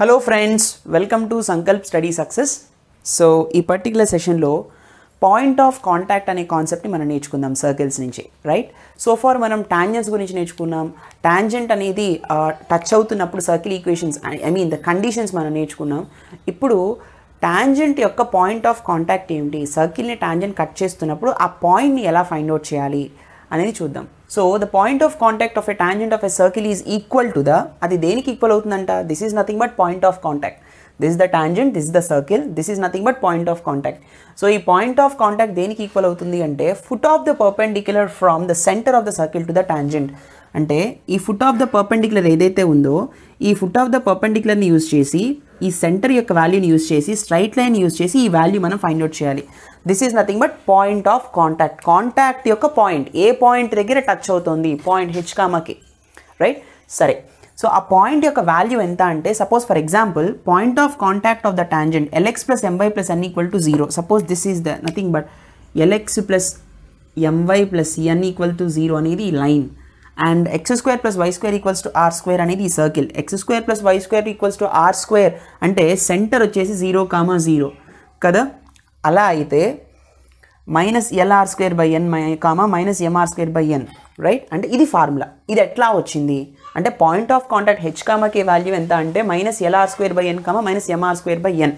Hello friends welcome to Sankalp study success so ఈ particular సెషన్లో point of contact అనే కాన్సెప్ట్ని మనం నేర్చుకుందాం సర్కిల్స్ నుంచి రైట్ సో ఫార్ మనం టాంజెంట్స్ గురించి నేర్చుకున్నాం టాంజెంట్ అనేది టచ్ అవుతున్నప్పుడు circle equations I mean the conditions మనం నేర్చుకున్నాం ఇప్పుడు టాంజెంట్ యొక్క పాయింట్ ఆఫ్ కాంటాక్ట్ ఏమిటి సర్కిల్ని టాంజెంట్ కట్ చేస్తున్నప్పుడు ఆ పాయింట్ని ఎలా ఫైండ్ అవుట్ చేయాలి అనేది చూద్దాం so the point of contact of a tangent of a circle is equal to the అది దేనికి ఈక్వల్ అవుతుందంట this is nothing but point of contact this the tangent this the circle this is nothing but point of contact so ఈ point of contact దేనికి equal అవుతుంది అంటే foot of the perpendicular from the centre of the circle to the tangent అంటే ఈ foot of the perpendicular ఏదైతే ఉందో ఈ foot of the పర్పెండిక్యులర్ని యూజ్ చేసి ఈ సెంటర్ యొక్క వాల్యూని యూజ్ చేసి స్ట్రైట్ లైన్ యూజ్ చేసి ఈ వాల్యూ మనం ఫైండ్ అవుట్ చేయాలి this is nothing but point of contact contact యొక్క పాయింట్ ఏ పాయింట్ దగ్గర టచ్ అవుతుంది పాయింట్ హెచ్ కామకి రైట్ సరే సో ఆ పాయింట్ యొక్క వాల్యూ ఎంత అంటే suppose for example point of contact of the tangent LX plus MY plus N equal to zero suppose this is the nothing but LX plus MY plus N equal to zero అనేది line and X square plus why square equals to are square అనేది ఈ circle X square plus why square equals to are square అంటే centre వచ్చేసి zero comma zero కదా అలా అయితే minus LR square by N my comma minus MR square by N right అంటే ఇది formula ఇది ఎట్లా వచ్చింది అంటే పాయింట్ ఆఫ్ కాంటాక్ట్ హెచ్ కామాకి వాల్యూ ఎంత అంటే minus LR square by N comma minus MR square by N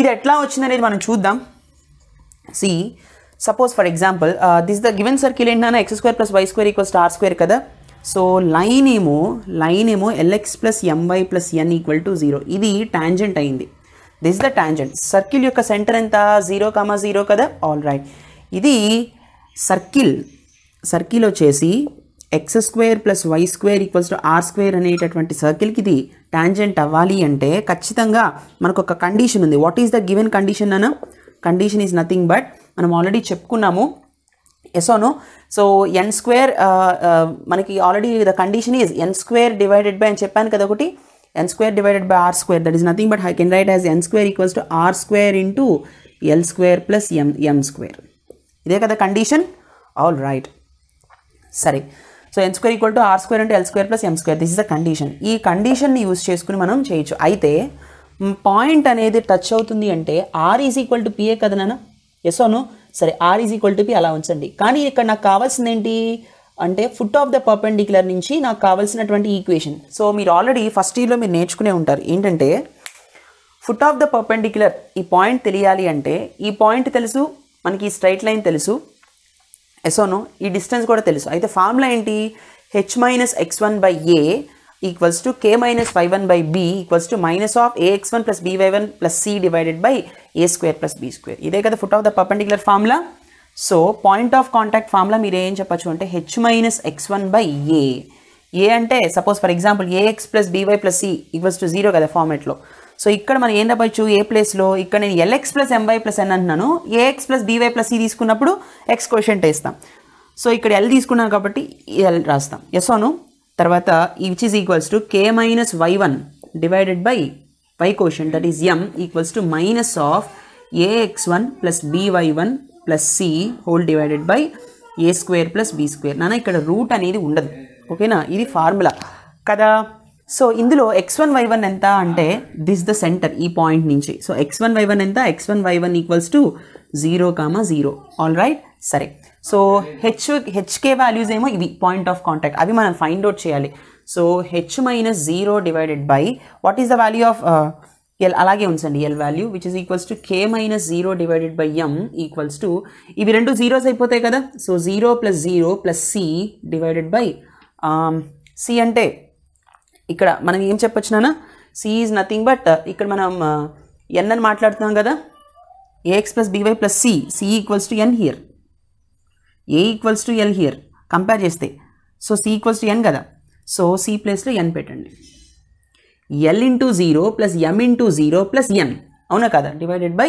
ఇది ఎట్లా వచ్చింది అనేది మనం చూద్దాం see suppose for example this the given circle ఏంటన్నా X square plus why square equals R square కదా సో లైన్ ఏమో లైన్ ఏమో LX plus MY plus N equal to zero ఇది ట్యాంజెంట్ అయింది దిస్ ద ట్యాంజెంట్ సర్కిల్ యొక్క centre ఎంత zero comma zero కదా all right ఇది సర్కిల్ సర్కిల్ వచ్చేసి X square plus why square equals to are square అనేటటువంటి సర్కిల్కి ఇది ట్యాంజెంట్ అవ్వాలి అంటే ఖచ్చితంగా మనకు ఒక కండిషన్ ఉంది what is the given condition అన్న కండిషన్ ఈజ్ నథింగ్ బట్ మనం ఆల్రెడీ చెప్పుకున్నాము ఎసోను సో ఎన్ స్క్వేర్ మనకి already the condition is n square divided by అని చెప్పాను కదా ఒకటి n square divided by r square that is nothing but I can write as n square equals to are square into l square plus m m square ఇదే కదా condition all right సరే so n square equal to are square అంటే l square plus m square this is the condition ఈ కండిషన్ని use చేసుకుని మనం చేయొచ్చు అయితే పాయింట్ అనేది టచ్ అవుతుంది అంటే r is equal to p a కదా నాన్న ఎస్ఓను సరే r is equal to b అలా ఉంచండి కానీ ఇక్కడ నాకు కావాల్సింది ఏంటి అంటే ఫుట్ ఆఫ్ ద పర్పెండిక్యులర్ నుంచి నాకు కావాల్సినటువంటి ఈక్వేషన్ సో మీరు ఆల్రెడీ ఫస్ట్ ఇయర్లో మీరు నేర్చుకునే ఉంటారు ఏంటంటే ఫుట్ ఆఫ్ ద పర్పెండిక్యులర్ ఈ పాయింట్ తెలియాలి అంటే ఈ పాయింట్ తెలుసు మనకి స్ట్రైట్ లైన్ తెలుసు ఎసోను ఈ డిస్టెన్స్ కూడా తెలుసు అయితే ఫార్ములా ఏంటి h minus x one by a equals to k minus y one by b equals to minus of a x one plus b y one plus c divided by a square plus b square ఇదే కదా foot of the perpendicular formula so point of contact formula మీరు ఏం చెప్పచ్చు అంటే h minus x one by a a అంటే suppose for example a x plus b y plus c equals to zero కదా ఫార్మేట్లో so ఇక్కడ మనం ఏం రావచ్చు ఏ ప్లేస్లో ఇక్కడ నేను l x plus MY plus n అంటున్నాను a x plus b y plus c తీసుకున్నప్పుడు ఎక్స్ క్వశ్చన్ వేస్తాం సో ఇక్కడ ఎల్ తీసుకున్నాను కాబట్టి ఎల్ రాస్తాం ఎస్ అను తర్వాత which is equals to k minus y one divided by y question that is m equals to minus of a x one plus b y one plus c whole divided by a square plus b square నాన్న ఇక్కడ route అనేది ఉండదు ఓకేనా ఇది formula కదా so ఇందులో X one y one ఎంత అంటే దిస్ ద సెంటర్ ఈ పాయింట్ నుంచి so x one y one ఎంత x one y one equals to zero comma zero all right సరే సో హెచ్ హెచ్కే వాల్యూస్ ఏమో ఇవి పాయింట్ ఆఫ్ కాంటాక్ట్ అవి మనం ఫైండ్ అవుట్ చేయాలి so h minus zero divided by what is the value of l అలాగే ఉంచండి l value which is equals to k minus zero divided by m equals to ఇవి రెండు zeros అయిపోతాయి కదా so zero plus zero plus c divided by c అంటే ఇక్కడ మనం ఏం చెప్పొచ్చునా c is nothing but uh, ఇక్కడ మనం ఎన్ uh, అని మాట్లాడుతున్నాం కదా a x plus b y plus c c equals to n here a equals to l here compare చేస్తే so c equals to n కదా సో సి ప్లేస్లో ఎన్ పెట్టండి l into zero plus m into zero plus n అవునా కదా divided by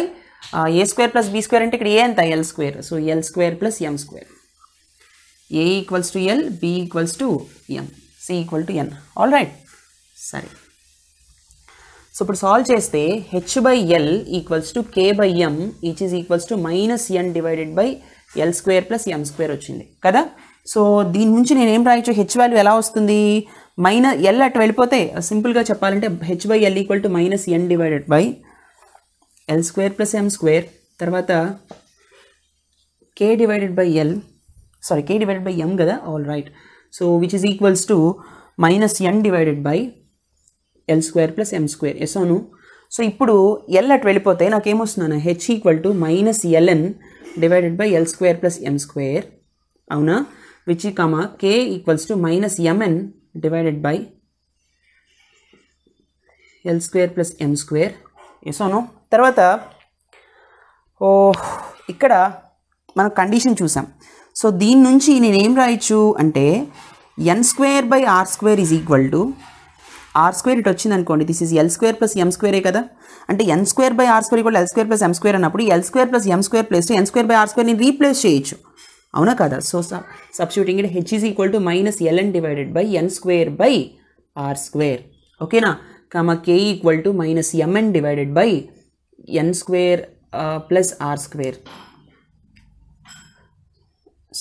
a square plus b square అంటే ఇక్కడ a అంత l square so l square plus m square a equals to l b equals to m c equal to n all right సరే so ఇప్పుడు solve చేస్తే h by l equals to k by m each is equals to minus n divided by l square plus m square వచ్చింది కదా so దీని నుంచి నేను ఏం రాయొచ్చు హెచ్ వాల్యూ ఎలా వస్తుంది మైనస్ ఎల్ అటు వెళ్ళిపోతే సింపుల్గా చెప్పాలంటే h by l equal to minus n divided by l square plus m square తర్వాత k divided by l sorry k divided by m కదా all right so which is equals to minus n divided by l square plus m square yes అవును so ఇప్పుడు l అటు వెళ్ళిపోతే నాకేమొస్తున్నాను h equal to minus l n divided by l square plus m square అవునా which comma k equals to minus m n divided by l square plus m square ఎసోను తర్వాత ఓ ఇక్కడ మనం కండిషన్ చూసాం సో దీని నుంచి నేనేం రాయొచ్చు అంటే n square by r square is equal to are square ఇటు వచ్చింది అనుకోండి this is l square plus m స్క్వేరే కదా అంటే n square by r square కూడా l square plus m square అన్నప్పుడు l square plus m square plus n square by r స్క్వేర్ని replace చేయొచ్చు అవునా కదా so substituting it h is equal to minus l n divided by n square by r square ఓకేనా కామ k equal to minus m n divided by n square plus r square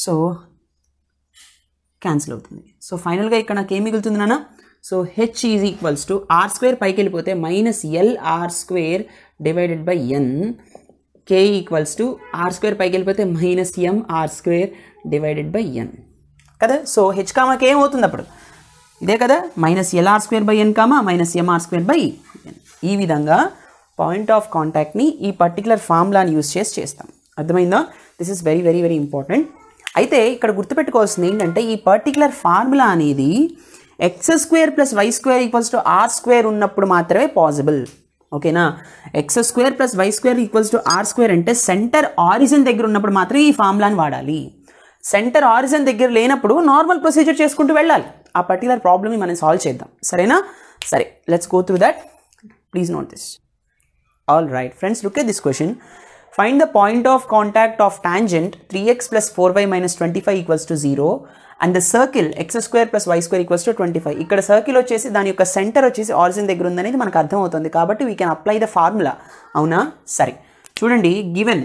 so cancel అవుతుంది so ఫైనల్గా ఇక్కడ నాకు ఏం మిగులుతుంది నాన్న so h is equals to are square పైకి వెళ్ళిపోతే minus l r square divided by n k equals to are square పైకి వెళ్ళిపోతే minus m r square divided by n కదా సో హెచ్ కామాకి ఏమవుతుంది అప్పుడు ఇదే కదా minus LR square by N comma minus MR square by ఈ విధంగా పాయింట్ ఆఫ్ కాంటాక్ట్ని ఈ పర్టికులర్ ఫార్ములాని యూస్ చేసి చేస్తాం అర్థమైందా this is very very very important అయితే ఇక్కడ గుర్తుపెట్టుకోవాల్సింది ఏంటంటే ఈ పర్టికులర్ ఫార్ములా అనేది x square plus why square equals to are square ఉన్నప్పుడు మాత్రమే పాసిబుల్ ఓకేనా x square plus why square equals to are square అంటే సెంటర్ ఆరిజిన్ దగ్గర ఉన్నప్పుడు మాత్రమే ఈ ఫార్ములాని వాడాలి సెంటర్ ఆరిజిన్ దగ్గర లేనప్పుడు నార్మల్ ప్రొసీజర్ చేసుకుంటూ వెళ్ళాలి ఆ పర్టికులర్ ప్రాబ్లమ్ని మనం సాల్వ్ చేద్దాం సరేనా సరే let's go through that please note this all right friends look at this question find the point of contact of tangent three x plus four y minus twenty five equals to zero and the circle X square plus why square equals to twenty five ఇక్కడ circle వచ్చేసి దాని యొక్క centre వచ్చేసి origin దగ్గర ఉందనేది మనకు అర్థమవుతుంది కాబట్టి we can apply the formula అవునా సరే చూడండి given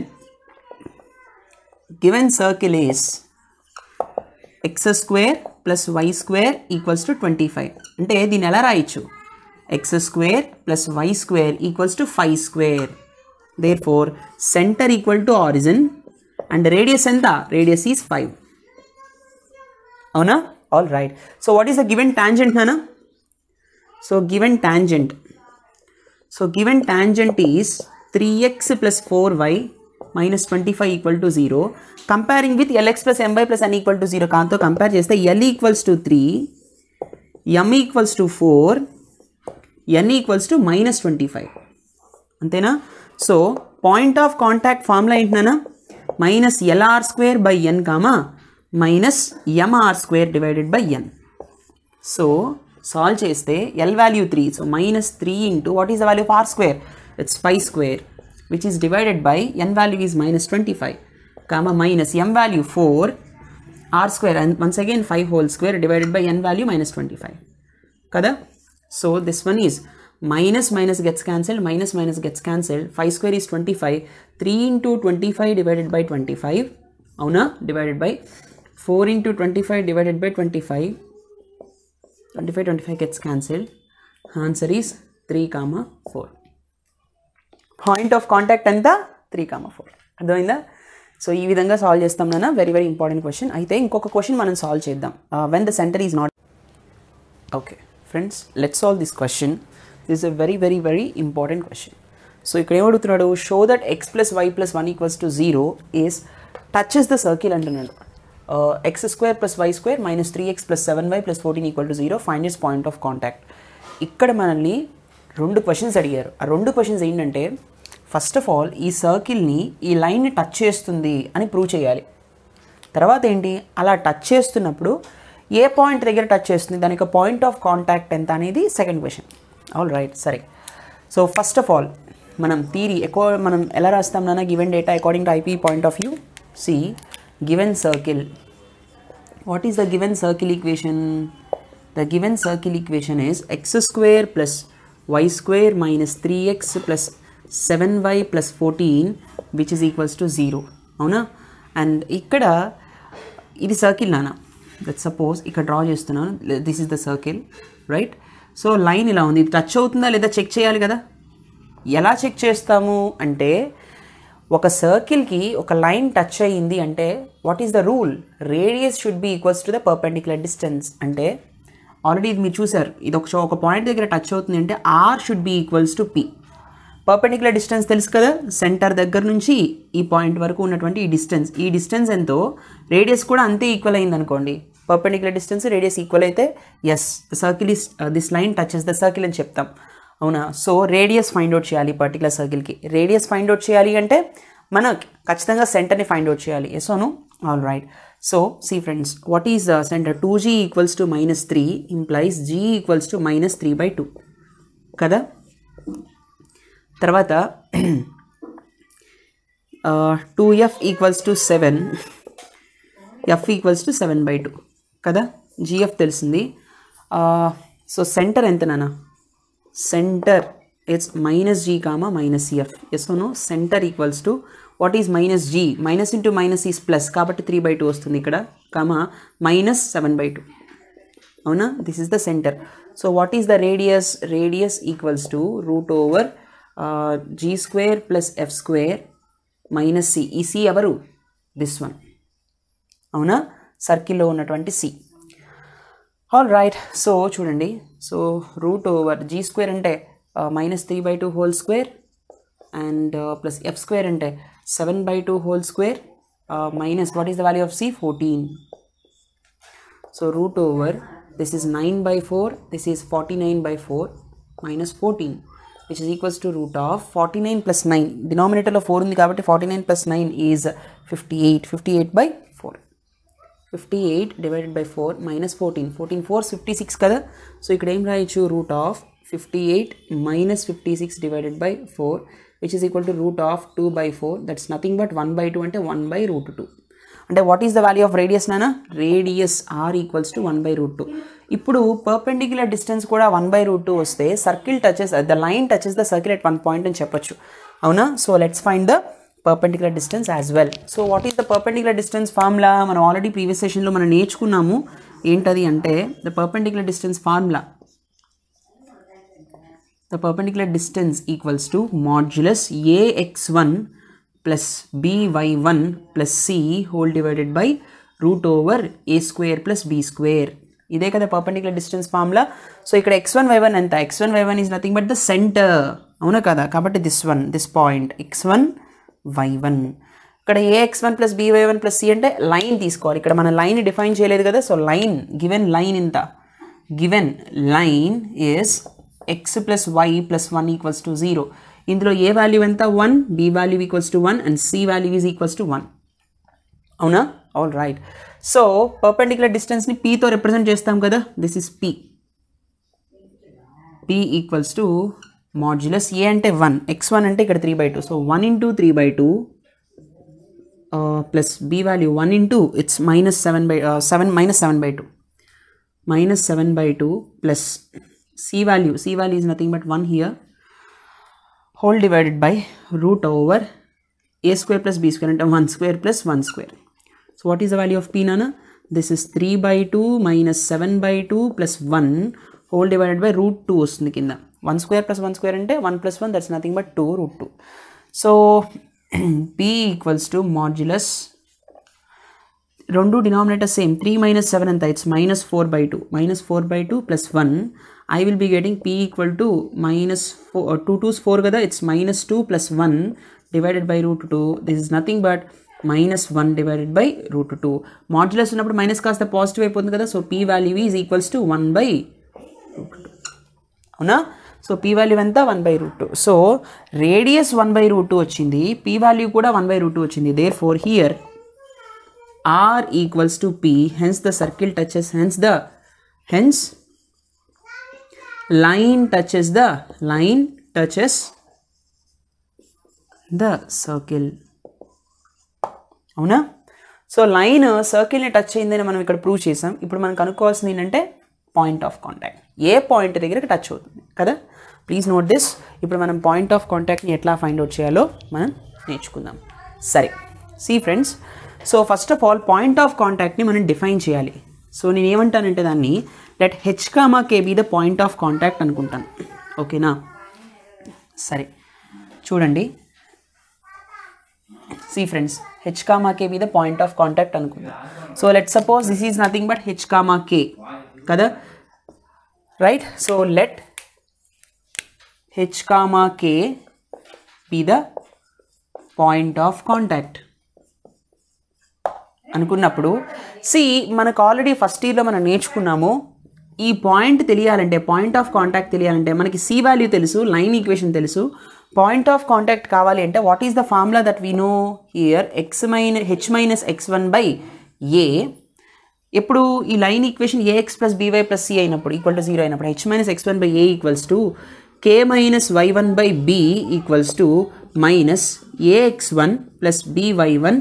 given circle is x square plus why square equals to twenty five అంటే దీన్ని ఎలా రాయొచ్చు x square plus why square equals to five square therefore centre equal to origin and radius ఎంత radius is five అవునా all right so what is the given tangent నానా so given tangent so given tangent is three x plus four y minus twenty five equal to zero comparing with l x plus MY plus N equal to zero కాంతో compare చేస్తే l equals to three m equals to four n equals to minus twenty five అంతేనా so point of contact formula ఏంటన్నా minus LR square by N comma minus m r square divided by n. So, solve cheste L value 3. So, minus 3 into what is the value of r square? It's 5 square which is divided by n value is minus 25 comma minus m value 4 r square and once again 5 whole square divided by n value minus 25. Kada? So, this one is minus minus gets cancelled minus minus gets cancelled 5 square is 25 3 into 25 divided by 25 Auna divided by four twenty 4 into 25 divided by 25 25 25 gets cancelled answer is three comma four point of contact అంతా three comma four అర్థమైందా so ఈ విధంగా solve చేస్తాం నాన్న very very important question అయితే ఇంకొక question మనం solve చేద్దాం when the centre is not okay friends let solve this question this a very very very important question so ఇక్కడ ఏమడుగుతున్నాడు show that x plus y plus one equals to zero is touches the circle అంటున్నాడు x square plus why square minus three x plus seven y plus fourteen equal to zero find is point of contact ఇక్కడ మనల్ని రెండు questions అడిగారు ఆ రెండు questions ఏంటంటే first of all ఈ సర్కిల్ని ఈ లైన్ని టచ్ చేస్తుంది అని ప్రూవ్ చేయాలి తర్వాత ఏంటి అలా టచ్ చేస్తున్నప్పుడు ఏ పాయింట్ దగ్గర టచ్ చేస్తుంది దాని యొక్క పాయింట్ ఆఫ్ కాంటాక్ట్ ఎంత అనేది సెకండ్ క్వశ్చన్ ఆల్ రైట్ సరే సో ఫస్ట్ ఆఫ్ ఆల్ మనం థీరీ ఎక్కువ మనం ఎలా రాస్తాం నాన్న given data according to IP point of view see given circle what is the given circle equation the given circle equation is x square plus y square minus 3x plus 7y plus 14 which is equals to 0 అవునా and ఇక్కడ ఇది circle నానా that suppose ఇక్కడ draw చేస్తున్నాను this is the circle right so line ఇలా ఉంది touch అవుతుందా లేదా చెక్ చేయాలి కదా ఎలా చెక్ చేస్తాము అంటే ఒక సర్కిల్కి ఒక లైన్ టచ్ అయ్యింది అంటే what is the rule radius should be equals to the perpendicular distance అంటే ఆల్రెడీ ఇది మీరు చూసారు ఇది ఒక ఒక పాయింట్ దగ్గర టచ్ అవుతుంది అంటే r should be equals to p perpendicular distance తెలుసు కదా సెంటర్ దగ్గర నుంచి ఈ పాయింట్ వరకు ఉన్నటువంటి ఈ డిస్టెన్స్ ఈ డిస్టెన్స్ ఎంతో రేడియస్ కూడా అంతే ఈక్వల్ అయింది అనుకోండి పర్పెండిక్యులర్ డిస్టెన్స్ రేడియస్ ఈక్వల్ అయితే yes circle is this line touches the circle అని చెప్తాం అవునా సో రేడియస్ ఫైండ్ అవుట్ చేయాలి పర్టికులర్ సర్కిల్కి రేడియస్ ఫైండ్ అవుట్ చేయాలి అంటే మనం ఖచ్చితంగా సెంటర్ని ఫైండ్ అవుట్ చేయాలి ఎసోను all right so see friends what the centre two g equals to minus three implies g equals to minus three by two కదా తర్వాత two f equals to seven f equals to seven by two కదా g f తెలిసింది so uh, center ఎంత నానా center it's minus g comma minus c f s or no center equals to what is minus g minus into minus is plus కాబట్టి three by two వస్తుంది ఇక్కడ comma minus seven by two అవునా this is the center so what is the radius radius equals to root over g square plus f square minus c ఈ c ఎవరు this one అవునా సర్కిల్లో ఉన్నటువంటి c all right so చూడండి so root over g square అంటే minus three by two whole square and plus f square అంటే seven by two whole square minus what is the value of c fourteen so root over this is nine by four this is forty nine by four minus fourteen which is equals to root of forty nine plus nine డినామినేటర్లో four ఉంది కాబట్టి forty nine plus nine is fifty eight fifty eight by fifty eight divided by four minus fourteen fourteen four fifty six కదా so ఇక్కడ ఏం రాయొచ్చు root of fifty eight minus fifty six divided by four which is equal to root of two by four that's nothing but one by two అంటే one by root two అంటే what is the value of radius నానా radius r equals to one by root two ఇప్పుడు perpendicular distance కూడా one by root two వస్తే circle touches the line touches the circle at one point అని చెప్పొచ్చు అవునా so let's find the perpendicular distance as well so what is the perpendicular distance formula మనం already previous సెషన్లో మనం నేర్చుకున్నాము ఏంటది అంటే the perpendicular distance formula the perpendicular distance equals to modulus a x one plus b y one plus c whole divided by root over A square plus b square ఇదే కదా perpendicular distance formula so ఇక్కడ x one y one ఎంత x one y one is nothing but the center అవునా కదా కాబట్టి this one this point x one y one ఇక్కడ a x one plus b y one plus c అంటే line తీసుకోవాలి ఇక్కడ మన లైన్ డిఫైన్ చేయలేదు కదా సో లైన్ గివెన్ లైన్ ఇంత given line is x plus y plus one equals to zero ఇందులో ఏ value ఎంత one b value equals to one and c value is equals to one అవునా all right so perpendicular డిస్టెన్స్ని పీతో represent చేస్తాం కదా this is p p equals to modulus a and 1 x1 and 3 by 2 so 1 into 3 by 2 uh, plus b value 1 into it's minus 7 by uh, 7 minus 7 by 2 minus 7 by 2 plus c value c value is nothing but 1 here whole divided by root over a square plus b square into 1 square plus 1 square so what is the value of p nana this is 3 by 2 minus 7 by 2 plus 1 whole divided by root 2 is one square plus one square అంటే one plus one that's nothing but two root two so p equals to modulus రెండు denominator same three minus seven ఎంత it's minus four by two minus four by two plus one I will be getting p equal to minus four two twos four కదా it's minus two plus one divided by root two this is nothing but minus one divided by root two modulus ఉన్నప్పుడు minus కాస్త positive అయిపోతుంది కదా so p value is equals to one by root two అవునా so p value ఎంత one by root two so radius one by root two వచ్చింది p value కూడా one by root two వచ్చింది therefore here r equals to p hence the circle touches hence the hence line touches the line touches the circle అవునా so line సర్కిల్ని touch అయిందని మనం ఇక్కడ prove చేసాం ఇప్పుడు మనం కనుక్కోవాల్సింది ఏంటంటే పాయింట్ ఆఫ్ కాంటాక్ట్ ఏ పాయింట్ దగ్గర టచ్ అవుతుంది కదా ప్లీజ్ నోట్ దిస్ ఇప్పుడు మనం పాయింట్ ఆఫ్ కాంటాక్ట్ని ఎట్లా ఫైండ్ అవుట్ చేయాలో మనం నేర్చుకుందాం సరే see friends so first of all point of కాంటాక్ట్ని మనం డిఫైన్ చేయాలి సో నేను ఏమంటానంటే దాన్ని let h comma k be the point of contact అనుకుంటాను ఓకేనా సరే చూడండి see friends h comma k be the point of contact అనుకుందాం so let suppose this is nothing but h comma k కదా right so let h comma k be the point of contact అనుకున్నప్పుడు see మనకు already first ఇయర్లో మనం నేర్చుకున్నాము ఈ point తెలియాలంటే point of contact తెలియాలంటే మనకి సి వాల్యూ తెలుసు లైన్ ఈక్వేషన్ తెలుసు పాయింట్ ఆఫ్ కాంటాక్ట్ కావాలి అంటే what is the formula that we know here x mine h minus x one by a ఎప్పుడు ఈ line equation a x plus b y plus c అయినప్పుడు equal to zero అయినప్పుడు h minus x one by a equals to k minus y one by b equals to minus a x one plus b y one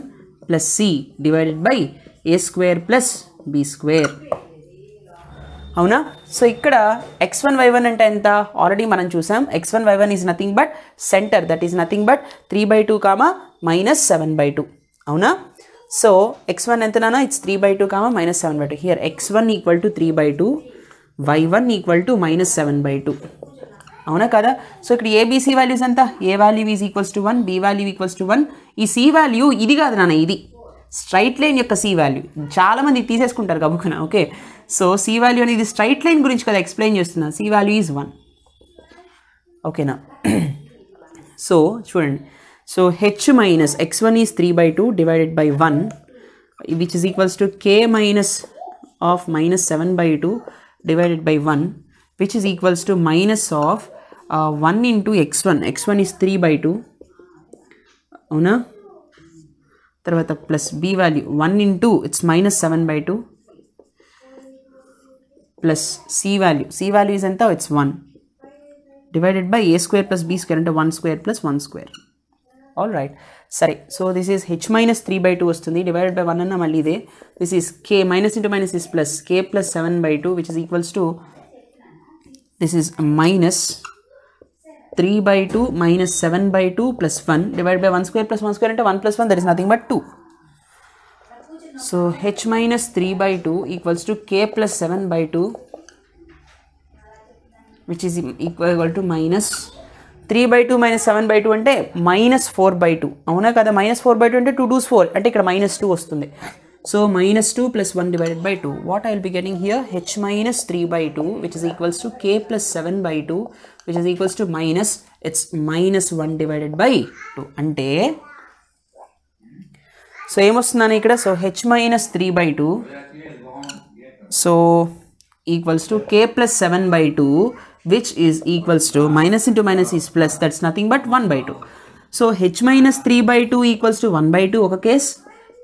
plus c divided by a square plus b square అవునా so ఇక్కడ x one y one అంటే ఎంత already మనం చూసాం x one y one is nothing but center that is nothing but three by two comma minus seven by two అవునా so x one ఎంతనా it's three by two comma minus seven by two here x one equal to three by two y one equal to minus seven by two అవునా కదా so ఇక్కడ a b c values ఎంత a value is equals to one b value equals to one ఈ c value ఇది కాదు నాన్న ఇది straight line యొక్క సి వాల్యూ చాలామంది తీసేసుకుంటారు కబుకున ఓకే సో సి వాల్యూ అనేది స్ట్రైట్ లైన్ గురించి కదా ఎక్స్ప్లెయిన్ చేస్తున్నా సి వాల్యూ ఈజ్ వన్ ఓకేనా సో చూడండి so h minus x one is three by two divided by one which is equals to k minus of minus seven by two divided by one which is equals to minus of uh, 1 into x1 x1 is 3 by 2 అవునా తర్వాత plus b value one into it's minus seven by two plus c value c value is ఎంత it's one divided by a square plus b square అంటే one square plus one square all right సరే so this is h minus three by two వస్తుంది divided by one అన్న మళ్ళీ ఇదే this is k minus into minus is plus k plus seven by two which is equals to this is minus 3 by 2 minus 7 by 2 plus 1 divided by 1 square plus 1 square into 1 plus 1 there is nothing but 2. So h minus 3 by 2 equals to k plus 7 by 2 which is equal to minus 3 by 2 minus 7 by two. అంటే minus four by two. Two అవునా కదా minus two. By two అంటే two twos four అంటే ఇక్కడ So minus 2 plus 1 divided by 2. What I will be getting here? h minus 3 by 2 which is equals to k plus 7 by 2 which is equals to minus. It's minus 1 divided by 2. అంటే so ఏమొస్తుందని ఇక్కడ so h minus three by two so equals to k plus seven by two which is equals to minus into minus is plus that's nothing but one by two so h minus three by two equals to one by two ఒక case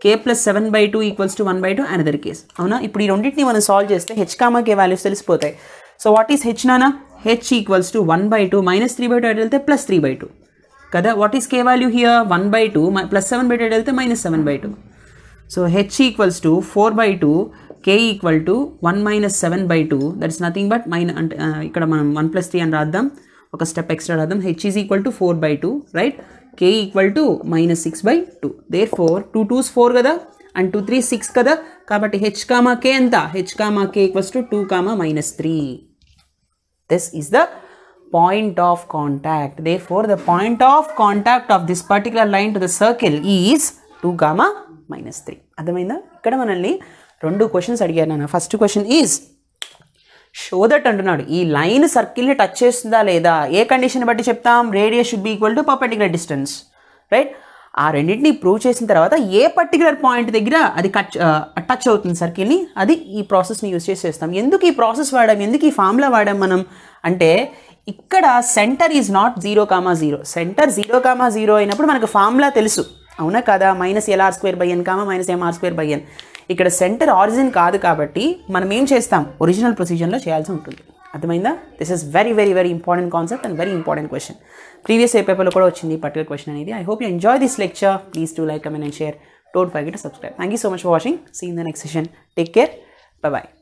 k plus seven by two equals to one by two another case అవునా ఇప్పుడు ఈ రెండింటిని మనం solve చేస్తే h comma k values తెలిసిపోతాయి so what is h నానా h equals to one by two minus three by two వెళ్తే plus three by two కదా what is k value here one by two plus seven by two వెళ్తే minus seven by two so h equals to four by two k equal to one minus seven by two that is nothing but mine అంటే ఇక్కడ మనం one plus three అని రాద్దాం ఒక step extra రాద్దాం h is equal to four by two right k equal to minus six by two therefore two twos four కదా and two three six కదా కాబట్టి హెచ్ కామా కే ఎంత h comma k equals to two comma minus three this is the point of contact therefore the point of contact of this particular line to the circle is two comma minus three అర్థమైందా ఇక్కడ మనల్ని రెండు questions అడిగాను first question is show that అంటున్నాడు ఈ line సర్కిల్ని touch చేస్తుందా లేదా ఏ condition బట్టి చెప్తాం radius should be equal to perpendicular distance right ఆ రెండింటిని ప్రూవ్ చేసిన తర్వాత ఏ పర్టికులర్ పాయింట్ దగ్గర అది కట్ టచ్ అవుతుంది సర్కిల్ని అది ఈ ప్రాసెస్ని యూజ్ చేసి చేస్తాం ఎందుకు ఈ ప్రాసెస్ వాడాం ఎందుకు ఈ ఫార్ములా వాడాం మనం అంటే ఇక్కడ center is not zero comma zero center zero comma zero అయినప్పుడు మనకు ఫార్ములా తెలుసు అవునా కదా minus LR square by N comma minus MR square by n ఇక్కడ సెంటర్ ఆరిజిన్ కాదు కాబట్టి మనం ఏం చేస్తాం ఒరిజినల్ ప్రొసీజర్లో చేయాల్సి ఉంటుంది అర్థమైందా this is very very very important concept and very important question previous ఏ పేపర్లో కూడా వచ్చింది పర్టికులర్ క్వశ్చన్ అనేది I hope you enjoy this lecture please to like comment and share don't forget to subscribe thank you so much for watching see in the next session take care bye bye